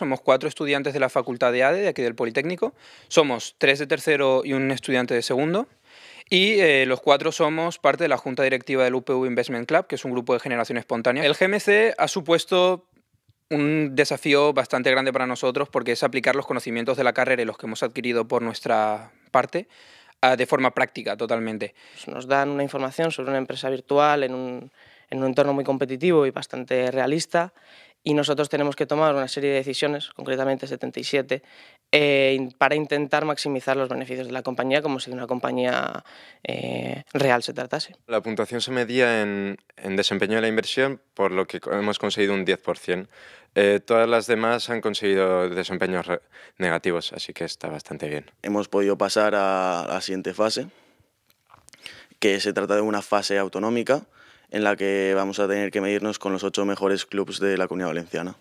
somos cuatro estudiantes de la Facultad de ADE, de aquí del Politécnico, somos tres de tercero y un estudiante de segundo, y eh, los cuatro somos parte de la Junta Directiva del UPV Investment Club, que es un grupo de generación espontánea. El GMC ha supuesto un desafío bastante grande para nosotros porque es aplicar los conocimientos de la carrera y los que hemos adquirido por nuestra parte ah, de forma práctica totalmente. Pues nos dan una información sobre una empresa virtual en un en un entorno muy competitivo y bastante realista y nosotros tenemos que tomar una serie de decisiones, concretamente 77, eh, para intentar maximizar los beneficios de la compañía como si una compañía eh, real se tratase. La puntuación se medía en, desempeño de la inversión, por lo que hemos conseguido un 10%. Eh, todas las demás han conseguido desempeños negativos, así que está bastante bien. Hemos podido pasar a la siguiente fase, que se trata de una fase autonómica, en la que vamos a tener que medirnos con los ocho mejores clubes de la Comunidad Valenciana.